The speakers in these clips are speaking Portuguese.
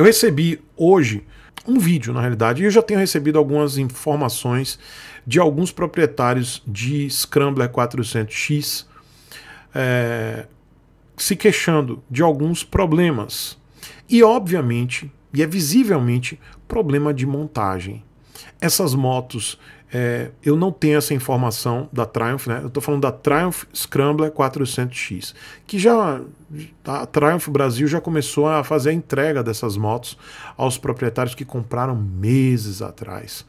Eu recebi hoje um vídeo, na realidade, e eu já tenho recebido algumas informações de alguns proprietários de Scrambler 400X é, se queixando de alguns problemas. E, obviamente, e é visivelmente problema de montagem. Essas motos é, eu não tenho essa informação da Triumph, né? Eu estou falando da Triumph Scrambler 400X, que já a Triumph Brasil já começou a fazer a entrega dessas motos aos proprietários que compraram meses atrás,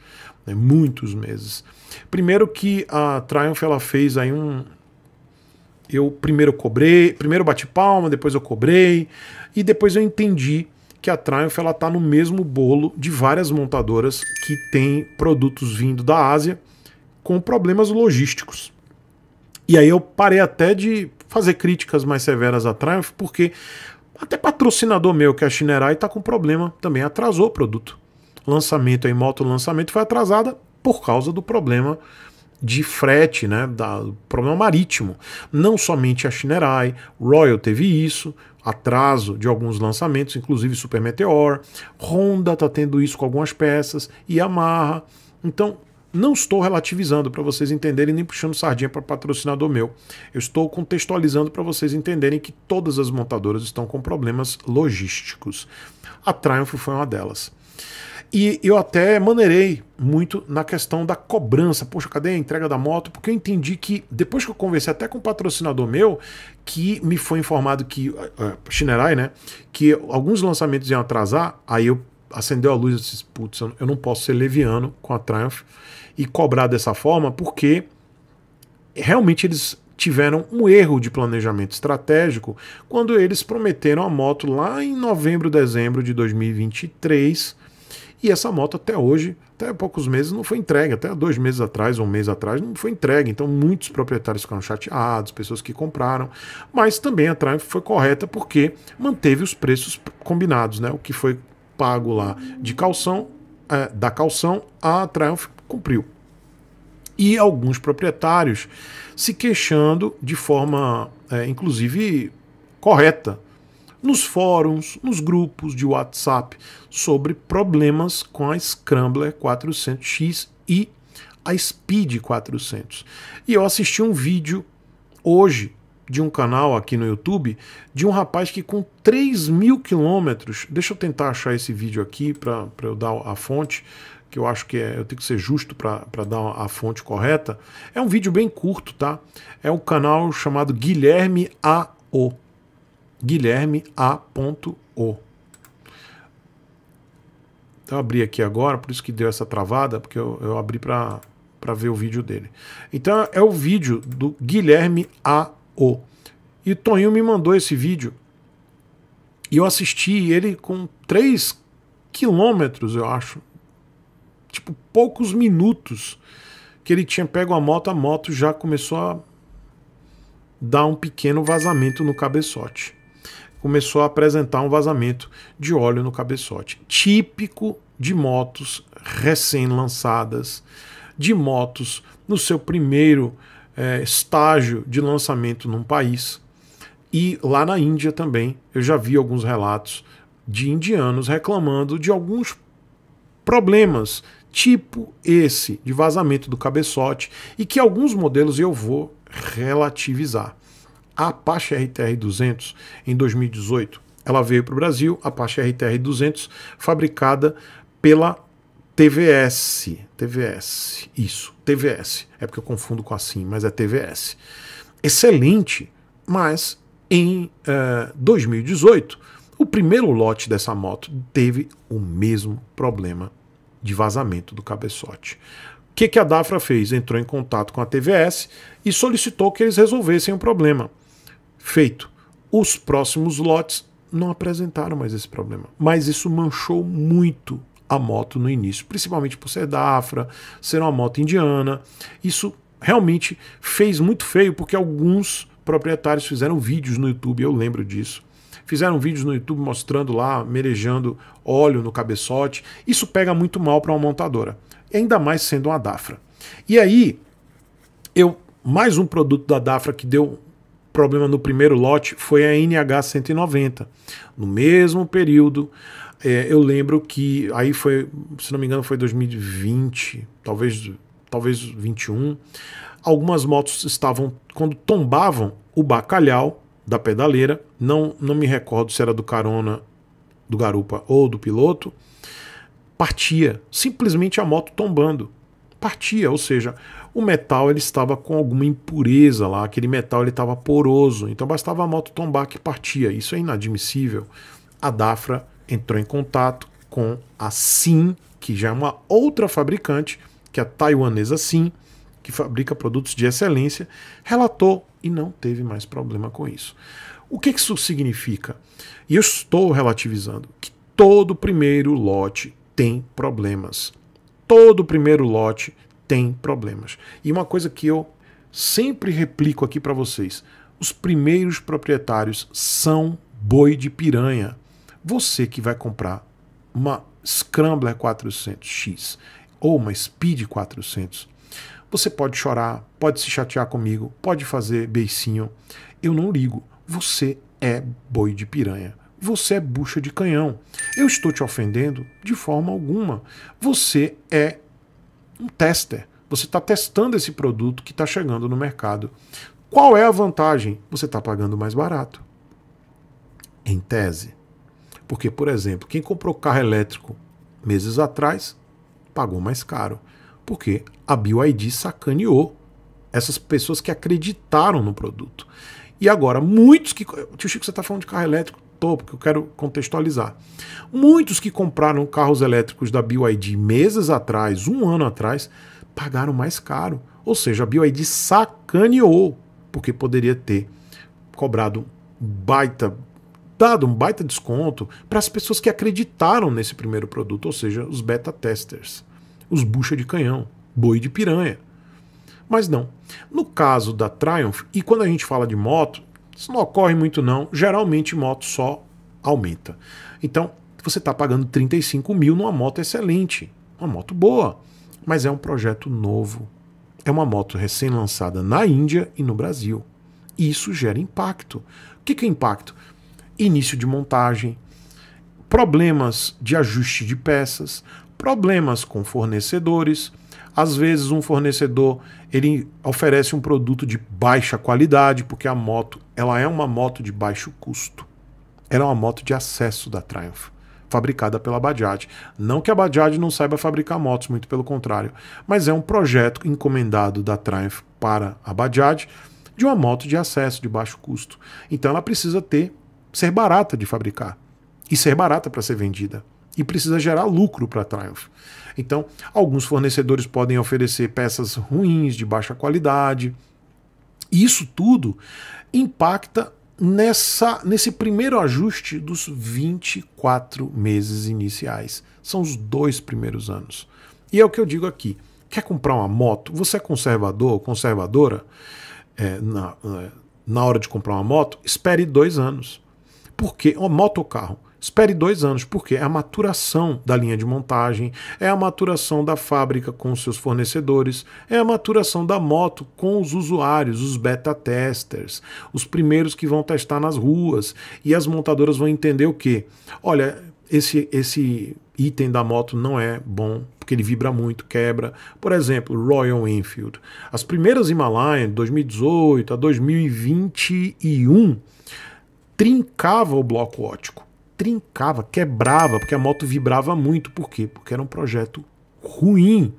né? muitos meses. Primeiro que a Triumph ela fez aí um, eu primeiro cobrei, primeiro bati palma, depois eu cobrei e depois eu entendi que a Triumph ela está no mesmo bolo de várias montadoras que têm produtos vindo da Ásia com problemas logísticos. E aí eu parei até de fazer críticas mais severas à Triumph, porque até patrocinador meu, que é a Shinerai, está com problema também, atrasou o produto. Lançamento em moto, lançamento foi atrasada por causa do problema de frete, né, da, problema marítimo. Não somente a Shinerai, Royal teve isso, atraso de alguns lançamentos, inclusive Super Meteor, Honda está tendo isso com algumas peças, Yamaha. Então, não estou relativizando para vocês entenderem nem puxando sardinha para patrocinador meu. Eu estou contextualizando para vocês entenderem que todas as montadoras estão com problemas logísticos. A Triumph foi uma delas. E eu até maneirei muito na questão da cobrança. Poxa, cadê a entrega da moto? Porque eu entendi que, depois que eu conversei até com um patrocinador meu, que me foi informado que, uh, uh Shinerai, né? Que alguns lançamentos iam atrasar, aí eu acendeu a luz e disse, putz, eu não posso ser leviano com a Triumph e cobrar dessa forma, porque realmente eles tiveram um erro de planejamento estratégico quando eles prometeram a moto lá em novembro, dezembro de 2023 e essa moto até hoje, até poucos meses, não foi entregue. Até dois meses atrás, ou um mês atrás, não foi entregue. Então muitos proprietários ficaram chateados, pessoas que compraram. Mas também a Triumph foi correta porque manteve os preços combinados, né? O que foi pago lá de calção, é, da calção, a Triumph cumpriu. E alguns proprietários se queixando de forma, é, inclusive, correta nos fóruns, nos grupos de WhatsApp sobre problemas com a Scrambler 400X e a Speed 400. E eu assisti um vídeo hoje de um canal aqui no YouTube de um rapaz que com 3 mil quilômetros, deixa eu tentar achar esse vídeo aqui para eu dar a fonte, que eu acho que é, eu tenho que ser justo para dar a fonte correta. É um vídeo bem curto, tá? É um canal chamado Guilherme AO. Guilherme A.O. Então eu abri aqui agora, por isso que deu essa travada, porque eu, eu abri para ver o vídeo dele. Então é o vídeo do Guilherme A.O. E o Toninho me mandou esse vídeo. E eu assisti ele com 3 quilômetros, eu acho. Tipo, poucos minutos que ele tinha pego a moto, a moto já começou a dar um pequeno vazamento no cabeçote começou a apresentar um vazamento de óleo no cabeçote, típico de motos recém-lançadas, de motos no seu primeiro é, estágio de lançamento num país. E lá na Índia também, eu já vi alguns relatos de indianos reclamando de alguns problemas, tipo esse, de vazamento do cabeçote, e que alguns modelos eu vou relativizar. A Apache RTR-200, em 2018, ela veio para o Brasil, a Apache RTR-200, fabricada pela TVS. TVS, isso, TVS. É porque eu confundo com a SIM, mas é TVS. Excelente, mas em 2018, eh, o primeiro lote dessa moto teve o mesmo problema de vazamento do cabeçote. O que, que a DAFRA fez? Entrou em contato com a TVS e solicitou que eles resolvessem o problema. Feito. Os próximos lotes não apresentaram mais esse problema. Mas isso manchou muito a moto no início, principalmente por ser Dafra, ser uma moto indiana. Isso realmente fez muito feio, porque alguns proprietários fizeram vídeos no YouTube, eu lembro disso. Fizeram vídeos no YouTube mostrando lá, merejando óleo no cabeçote. Isso pega muito mal para uma montadora, ainda mais sendo uma Dafra. E aí, eu mais um produto da Dafra que deu problema no primeiro lote foi a NH190. No mesmo período, é, eu lembro que aí foi, se não me engano, foi 2020, talvez talvez 21. Algumas motos estavam quando tombavam o bacalhau da pedaleira, não não me recordo se era do carona, do garupa ou do piloto, partia simplesmente a moto tombando. Partia, ou seja, o metal ele estava com alguma impureza lá, aquele metal ele estava poroso, então bastava a moto tombar que partia. Isso é inadmissível. A Dafra entrou em contato com a Sim, que já é uma outra fabricante, que é a taiwanesa Sim, que fabrica produtos de excelência, relatou e não teve mais problema com isso. O que isso significa? E eu estou relativizando que todo primeiro lote tem problemas. Todo primeiro lote tem problemas. E uma coisa que eu sempre replico aqui para vocês: os primeiros proprietários são boi de piranha. Você que vai comprar uma Scrambler 400X ou uma Speed 400, você pode chorar, pode se chatear comigo, pode fazer beicinho. Eu não ligo. Você é boi de piranha. Você é bucha de canhão. Eu estou te ofendendo de forma alguma. Você é um tester. Você está testando esse produto que está chegando no mercado. Qual é a vantagem? Você está pagando mais barato. Em tese. Porque, por exemplo, quem comprou carro elétrico meses atrás pagou mais caro. Porque a BioID sacaneou essas pessoas que acreditaram no produto. E agora, muitos que. Tio Chico, você está falando de carro elétrico? topo, que eu quero contextualizar. Muitos que compraram carros elétricos da BYD meses atrás, um ano atrás, pagaram mais caro. Ou seja, a BYD sacaneou, porque poderia ter cobrado baita dado um baita desconto para as pessoas que acreditaram nesse primeiro produto, ou seja, os beta testers, os bucha de canhão, boi de piranha. Mas não. No caso da Triumph, e quando a gente fala de moto, isso não ocorre muito não. Geralmente moto só aumenta. Então você está pagando 35 mil numa moto excelente, uma moto boa, mas é um projeto novo. É uma moto recém-lançada na Índia e no Brasil. Isso gera impacto. O que, que é impacto? Início de montagem, problemas de ajuste de peças, problemas com fornecedores, às vezes um fornecedor ele oferece um produto de baixa qualidade, porque a moto ela é uma moto de baixo custo. Era uma moto de acesso da Triumph, fabricada pela Bajaj. Não que a Bajaj não saiba fabricar motos, muito pelo contrário, mas é um projeto encomendado da Triumph para a Bajaj de uma moto de acesso de baixo custo. Então ela precisa ter ser barata de fabricar e ser barata para ser vendida e precisa gerar lucro para a Triumph. Então, alguns fornecedores podem oferecer peças ruins, de baixa qualidade. Isso tudo impacta nessa, nesse primeiro ajuste dos 24 meses iniciais. São os dois primeiros anos. E é o que eu digo aqui. Quer comprar uma moto? Você é conservador ou conservadora é, na, é, na hora de comprar uma moto? Espere dois anos. Porque uma moto ou carro? Espere dois anos, porque é a maturação da linha de montagem, é a maturação da fábrica com seus fornecedores, é a maturação da moto com os usuários, os beta testers, os primeiros que vão testar nas ruas. E as montadoras vão entender o que? Olha, esse, esse item da moto não é bom, porque ele vibra muito, quebra. Por exemplo, Royal Enfield. As primeiras Himalayan, 2018 a 2021, trincava o bloco ótico trincava, quebrava, porque a moto vibrava muito. Por quê? Porque era um projeto ruim.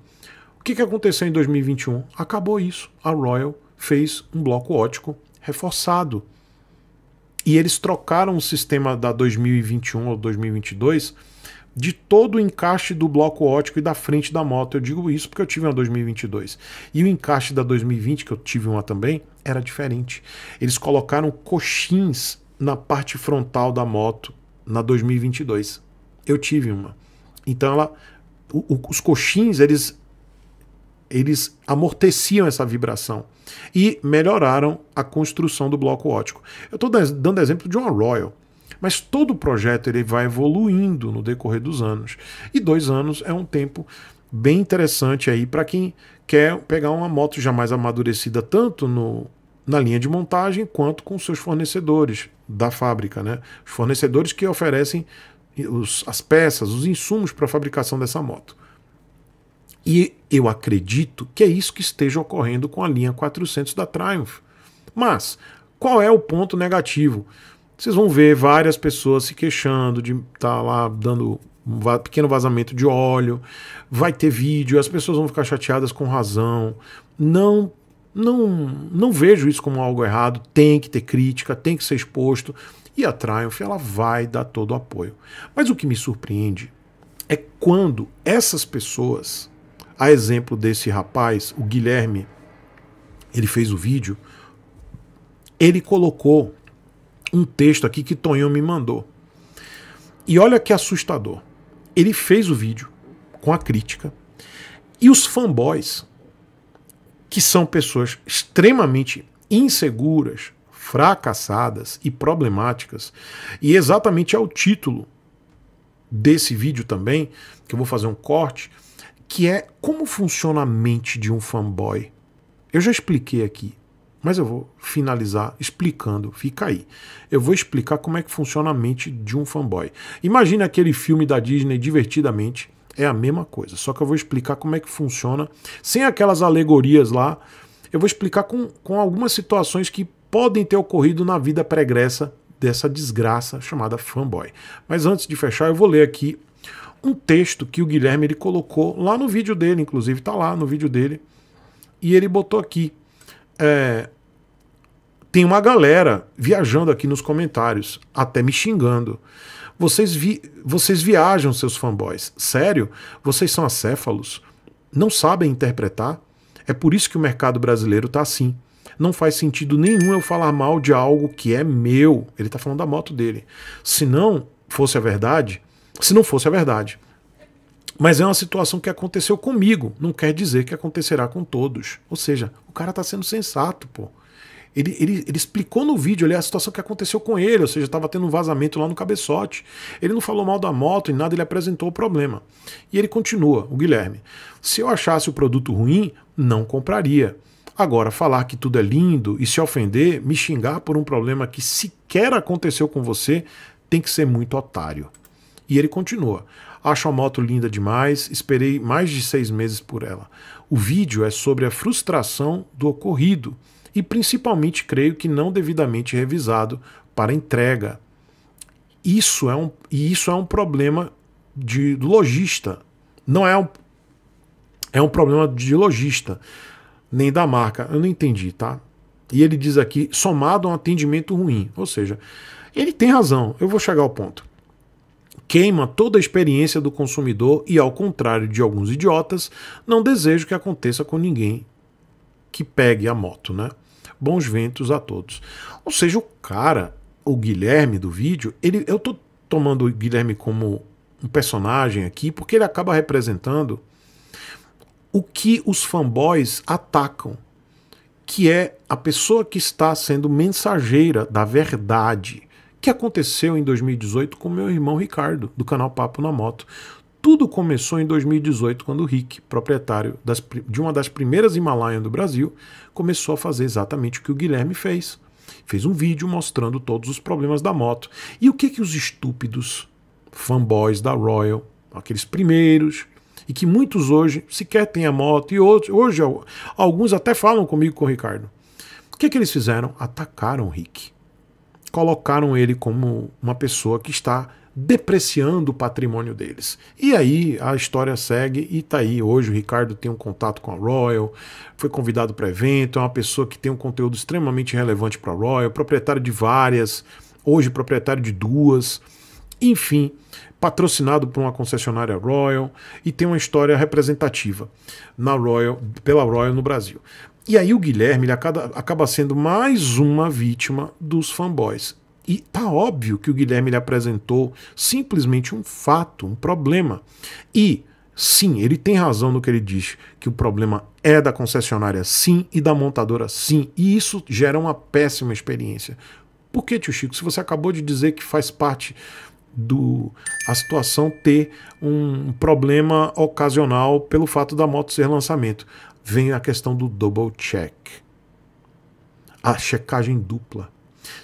O que, que aconteceu em 2021? Acabou isso. A Royal fez um bloco ótico reforçado. E eles trocaram o sistema da 2021 ou 2022 de todo o encaixe do bloco ótico e da frente da moto. Eu digo isso porque eu tive uma 2022. E o encaixe da 2020, que eu tive uma também, era diferente. Eles colocaram coxins na parte frontal da moto na 2022. Eu tive uma. Então ela, o, o, os coxins eles eles amorteciam essa vibração e melhoraram a construção do bloco ótico. Eu estou dando exemplo de uma Royal, mas todo o projeto ele vai evoluindo no decorrer dos anos e dois anos é um tempo bem interessante aí para quem quer pegar uma moto já mais amadurecida tanto no, na linha de montagem quanto com seus fornecedores, da fábrica, né? Os fornecedores que oferecem os, as peças, os insumos para a fabricação dessa moto. E eu acredito que é isso que esteja ocorrendo com a linha 400 da Triumph. Mas qual é o ponto negativo? Vocês vão ver várias pessoas se queixando de estar tá lá dando um pequeno vazamento de óleo, vai ter vídeo, as pessoas vão ficar chateadas com razão. Não não, não vejo isso como algo errado. Tem que ter crítica, tem que ser exposto. E a Triumph ela vai dar todo o apoio. Mas o que me surpreende é quando essas pessoas, a exemplo desse rapaz, o Guilherme, ele fez o vídeo, ele colocou um texto aqui que Tonhão me mandou. E olha que assustador. Ele fez o vídeo com a crítica e os fanboys que são pessoas extremamente inseguras, fracassadas e problemáticas. E exatamente é o título desse vídeo também, que eu vou fazer um corte, que é como funciona a mente de um fanboy. Eu já expliquei aqui, mas eu vou finalizar explicando, fica aí. Eu vou explicar como é que funciona a mente de um fanboy. Imagina aquele filme da Disney divertidamente é a mesma coisa, só que eu vou explicar como é que funciona, sem aquelas alegorias lá, eu vou explicar com, com algumas situações que podem ter ocorrido na vida pregressa dessa desgraça chamada fanboy. Mas antes de fechar, eu vou ler aqui um texto que o Guilherme ele colocou lá no vídeo dele, inclusive está lá no vídeo dele, e ele botou aqui. É, tem uma galera viajando aqui nos comentários, até me xingando. Vocês, vi vocês viajam, seus fanboys. Sério? Vocês são acéfalos? Não sabem interpretar? É por isso que o mercado brasileiro está assim. Não faz sentido nenhum eu falar mal de algo que é meu. Ele está falando da moto dele. Se não fosse a verdade, se não fosse a verdade. Mas é uma situação que aconteceu comigo, não quer dizer que acontecerá com todos. Ou seja, o cara está sendo sensato, pô. Ele, ele, ele explicou no vídeo ali a situação que aconteceu com ele, ou seja, estava tendo um vazamento lá no cabeçote. Ele não falou mal da moto e nada, ele apresentou o problema. E ele continua, o Guilherme. Se eu achasse o produto ruim, não compraria. Agora, falar que tudo é lindo e se ofender, me xingar por um problema que sequer aconteceu com você, tem que ser muito otário. E ele continua. Acho a moto linda demais, esperei mais de seis meses por ela. O vídeo é sobre a frustração do ocorrido e principalmente, creio que não devidamente revisado para entrega. Isso é um, e isso é um problema de lojista. Não é um, é um problema de lojista, nem da marca. Eu não entendi, tá? E ele diz aqui, somado a um atendimento ruim. Ou seja, ele tem razão. Eu vou chegar ao ponto queima toda a experiência do consumidor e, ao contrário de alguns idiotas, não desejo que aconteça com ninguém que pegue a moto, né? bons ventos a todos. Ou seja, o cara, o Guilherme do vídeo, ele, eu tô tomando o Guilherme como um personagem aqui, porque ele acaba representando o que os fanboys atacam, que é a pessoa que está sendo mensageira da verdade, que aconteceu em 2018 com meu irmão Ricardo, do canal Papo na Moto tudo começou em 2018, quando o Rick, proprietário das, de uma das primeiras Himalayan do Brasil, começou a fazer exatamente o que o Guilherme fez. Fez um vídeo mostrando todos os problemas da moto. E o que que os estúpidos fanboys da Royal, aqueles primeiros, e que muitos hoje sequer têm a moto, e outros, hoje alguns até falam comigo com o Ricardo. O que que eles fizeram? Atacaram o Rick. Colocaram ele como uma pessoa que está depreciando o patrimônio deles. E aí a história segue e tá aí. Hoje o Ricardo tem um contato com a Royal, foi convidado para evento, é uma pessoa que tem um conteúdo extremamente relevante para a Royal, proprietário de várias, hoje proprietário de duas. Enfim, patrocinado por uma concessionária Royal e tem uma história representativa na Royal, pela Royal no Brasil. E aí o Guilherme acaba, acaba sendo mais uma vítima dos fanboys. E tá óbvio que o Guilherme lhe apresentou simplesmente um fato, um problema. E sim, ele tem razão no que ele diz, que o problema é da concessionária sim e da montadora sim, e isso gera uma péssima experiência. Por que, tio Chico, se você acabou de dizer que faz parte do a situação ter um problema ocasional pelo fato da moto ser lançamento, vem a questão do double check. A checagem dupla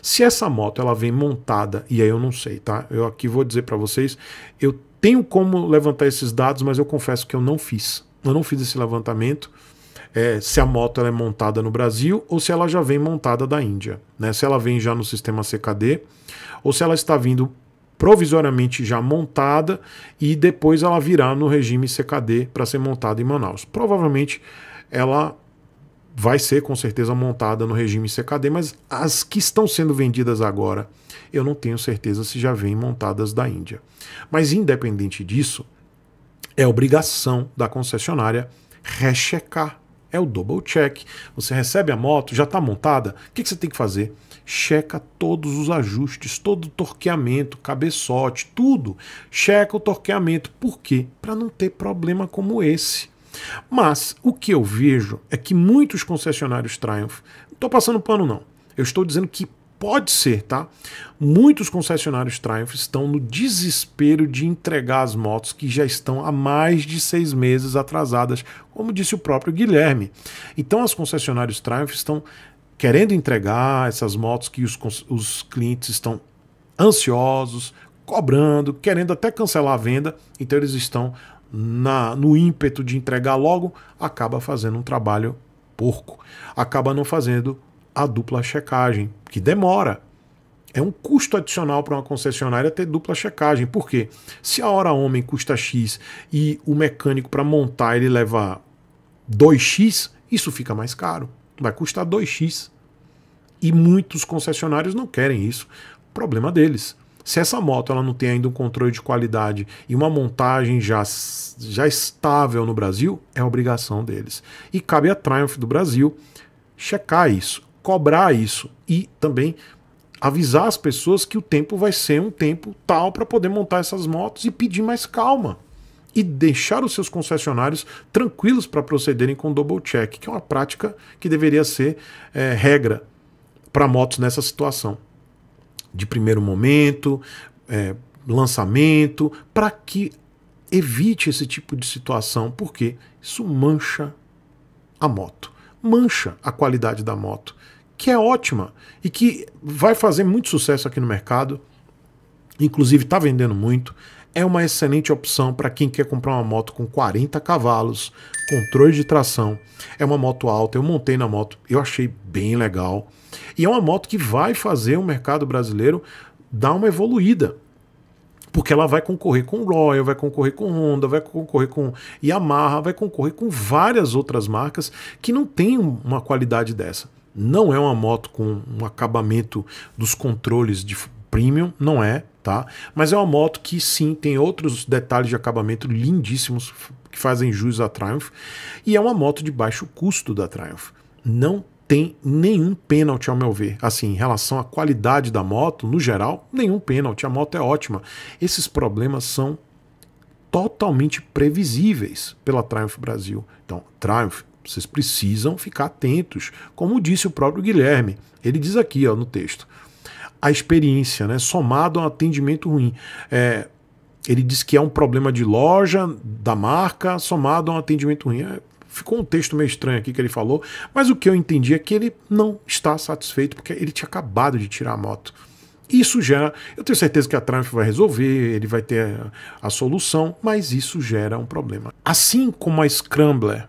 se essa moto ela vem montada, e aí eu não sei, tá? Eu aqui vou dizer para vocês, eu tenho como levantar esses dados, mas eu confesso que eu não fiz. Eu não fiz esse levantamento. É, se a moto é montada no Brasil ou se ela já vem montada da Índia, né? Se ela vem já no sistema CKD ou se ela está vindo provisoriamente já montada e depois ela virá no regime CKD para ser montada em Manaus. Provavelmente ela vai ser com certeza montada no regime CKD, mas as que estão sendo vendidas agora, eu não tenho certeza se já vêm montadas da Índia. Mas independente disso, é obrigação da concessionária rechecar. É o double check. Você recebe a moto, já está montada. O que, que você tem que fazer? checa todos os ajustes, todo o torqueamento, cabeçote, tudo. Checa o torqueamento. Por quê? Para não ter problema como esse. Mas o que eu vejo é que muitos concessionários Triumph, não estou passando pano não, eu estou dizendo que pode ser, tá? Muitos concessionários Triumph estão no desespero de entregar as motos que já estão há mais de seis meses atrasadas, como disse o próprio Guilherme. Então, as concessionárias Triumph estão querendo entregar essas motos que os, os clientes estão ansiosos, cobrando, querendo até cancelar a venda, então eles estão na, no ímpeto de entregar logo, acaba fazendo um trabalho porco. Acaba não fazendo a dupla checagem, que demora. É um custo adicional para uma concessionária ter dupla checagem. Por quê? Se a hora homem custa X e o mecânico para montar ele leva 2X, isso fica mais caro. Vai custar 2X. E muitos concessionários não querem isso. Problema deles. Se essa moto ela não tem ainda um controle de qualidade e uma montagem já, já estável no Brasil, é obrigação deles. E cabe à Triumph do Brasil checar isso, cobrar isso e também avisar as pessoas que o tempo vai ser um tempo tal para poder montar essas motos e pedir mais calma e deixar os seus concessionários tranquilos para procederem com double check, que é uma prática que deveria ser é, regra para motos nessa situação de primeiro momento, é, lançamento, para que evite esse tipo de situação, porque isso mancha a moto, mancha a qualidade da moto, que é ótima e que vai fazer muito sucesso aqui no mercado, inclusive está vendendo muito, é uma excelente opção para quem quer comprar uma moto com 40 cavalos, controle de tração. É uma moto alta, eu montei na moto, eu achei bem legal. E é uma moto que vai fazer o mercado brasileiro dar uma evoluída. Porque ela vai concorrer com Royal, vai concorrer com Honda, vai concorrer com Yamaha, vai concorrer com várias outras marcas que não têm uma qualidade dessa não é uma moto com um acabamento dos controles de, premium, não é, tá? Mas é uma moto que sim tem outros detalhes de acabamento lindíssimos que fazem jus à Triumph e é uma moto de baixo custo da Triumph. Não tem nenhum pênalti, ao meu ver. Assim, em relação à qualidade da moto, no geral, nenhum pênalti. A moto é ótima. Esses problemas são totalmente previsíveis pela Triumph Brasil. Então, Triumph, vocês precisam ficar atentos. Como disse o próprio Guilherme, ele diz aqui ó, no texto: a experiência, né? somado a um atendimento ruim. É, ele diz que é um problema de loja, da marca, somado a um atendimento ruim. É, ficou um texto meio estranho aqui que ele falou, mas o que eu entendi é que ele não está satisfeito porque ele tinha acabado de tirar a moto. Isso gera, eu tenho certeza que a Triumph vai resolver, ele vai ter a, a solução, mas isso gera um problema. Assim como a Scrambler,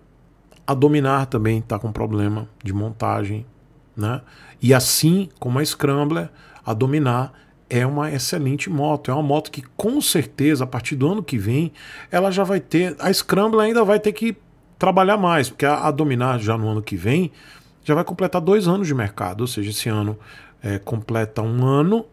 a Dominar também está com problema de montagem, né? E assim como a Scrambler, a dominar é uma excelente moto. É uma moto que com certeza a partir do ano que vem ela já vai ter. A Scrambler ainda vai ter que trabalhar mais, porque a, a dominar já no ano que vem já vai completar dois anos de mercado. Ou seja, esse ano é, completa um ano,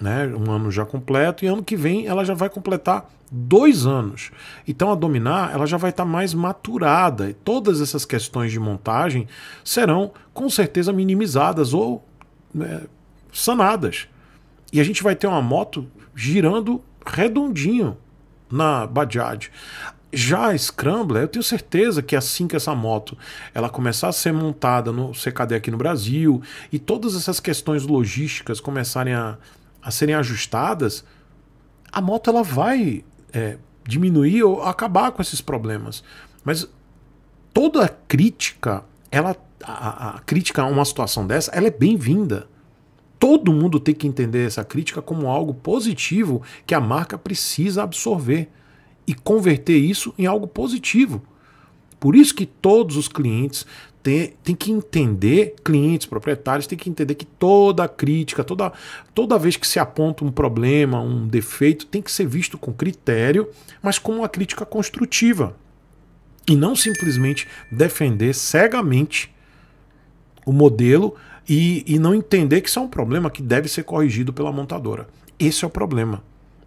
né? Um ano já completo e ano que vem ela já vai completar dois anos. Então a dominar ela já vai estar tá mais maturada. E todas essas questões de montagem serão com certeza minimizadas ou né, sanadas. E a gente vai ter uma moto girando redondinho na Bajaj. Já a Scrambler, eu tenho certeza que é assim que essa moto ela começar a ser montada no CKD aqui no Brasil e todas essas questões logísticas começarem a, a serem ajustadas, a moto ela vai é, diminuir ou acabar com esses problemas. Mas toda crítica, ela, a, a crítica a uma situação dessa, ela é bem-vinda todo mundo tem que entender essa crítica como algo positivo que a marca precisa absorver e converter isso em algo positivo. Por isso que todos os clientes têm, têm que entender, clientes, proprietários, têm que entender que toda crítica, toda, toda vez que se aponta um problema, um defeito, tem que ser visto com critério, mas como uma crítica construtiva. E não simplesmente defender cegamente o modelo e, e não entender que isso é um problema que deve ser corrigido pela montadora. Esse é o problema.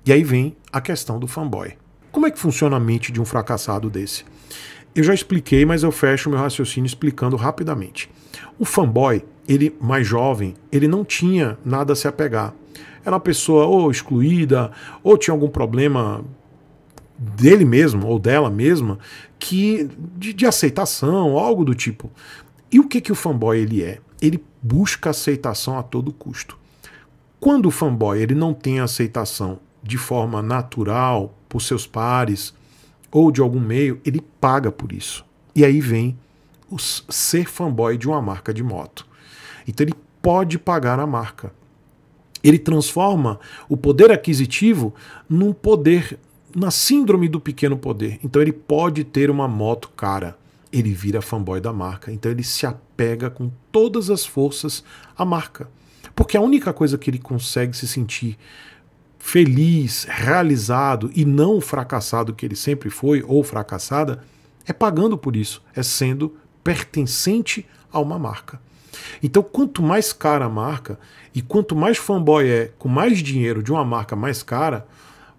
E aí vem a questão do fanboy. Como é que funciona a mente de um fracassado desse? Eu já expliquei, mas eu fecho meu raciocínio explicando rapidamente. O fanboy, ele mais jovem, ele não tinha nada a se apegar. Era uma pessoa ou excluída, ou tinha algum problema dele mesmo ou dela mesma que de, de aceitação, algo do tipo. E o que que o fanboy ele é? Ele busca aceitação a todo custo. Quando o fanboy ele não tem aceitação de forma natural por seus pares ou de algum meio, ele paga por isso. E aí vem o ser fanboy de uma marca de moto. Então ele pode pagar a marca. Ele transforma o poder aquisitivo num poder, na síndrome do pequeno poder. Então ele pode ter uma moto cara ele vira fanboy da marca. Então ele se apega com todas as forças à marca. Porque a única coisa que ele consegue se sentir feliz, realizado e não o fracassado que ele sempre foi ou fracassada é pagando por isso, é sendo pertencente a uma marca. Então, quanto mais cara a marca e quanto mais fanboy é com mais dinheiro de uma marca mais cara,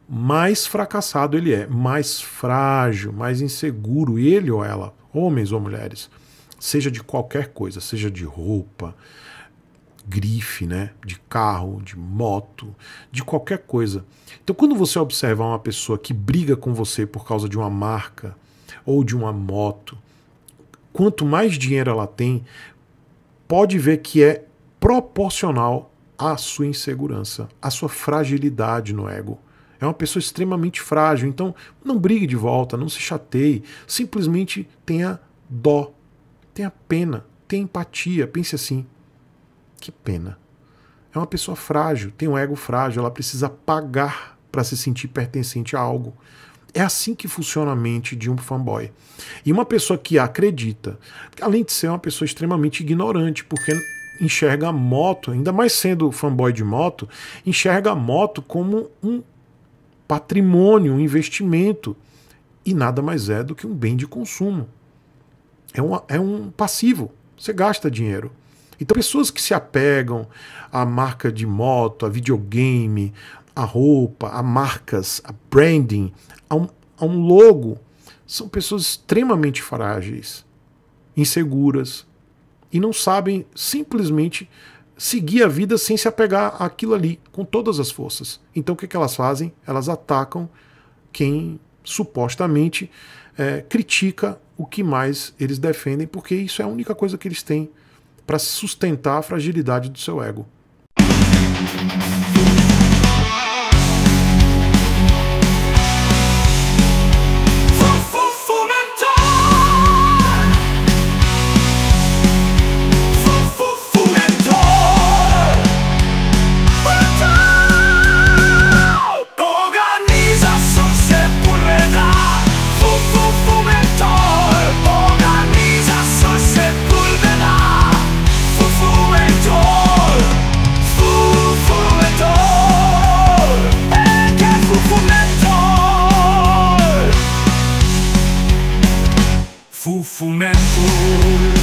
mais fracassado ele é, mais frágil, mais inseguro ele ou ela homens ou mulheres, seja de qualquer coisa, seja de roupa, grife, né, de carro, de moto, de qualquer coisa. Então, quando você observar uma pessoa que briga com você por causa de uma marca ou de uma moto, quanto mais dinheiro ela tem, pode ver que é proporcional à sua insegurança, à sua fragilidade no ego é uma pessoa extremamente frágil. Então, não brigue de volta, não se chateie, simplesmente tenha dó, tenha pena, tenha empatia. Pense assim: que pena. É uma pessoa frágil, tem um ego frágil, ela precisa pagar para se sentir pertencente a algo. É assim que funciona a mente de um fanboy. E uma pessoa que acredita, além de ser uma pessoa extremamente ignorante, porque enxerga a moto, ainda mais sendo fanboy de moto, enxerga a moto como um patrimônio, um investimento, e nada mais é do que um bem de consumo. É, uma, é um passivo, você gasta dinheiro. Então, pessoas que se apegam à marca de moto, a videogame, a roupa, a marcas, a branding, a um, a um logo, são pessoas extremamente frágeis, inseguras e não sabem simplesmente seguir a vida sem se apegar àquilo ali, com todas as forças. Então o que, é que elas fazem? Elas atacam quem supostamente é, critica o que mais eles defendem, porque isso é a única coisa que eles têm para sustentar a fragilidade do seu ego. Fufumento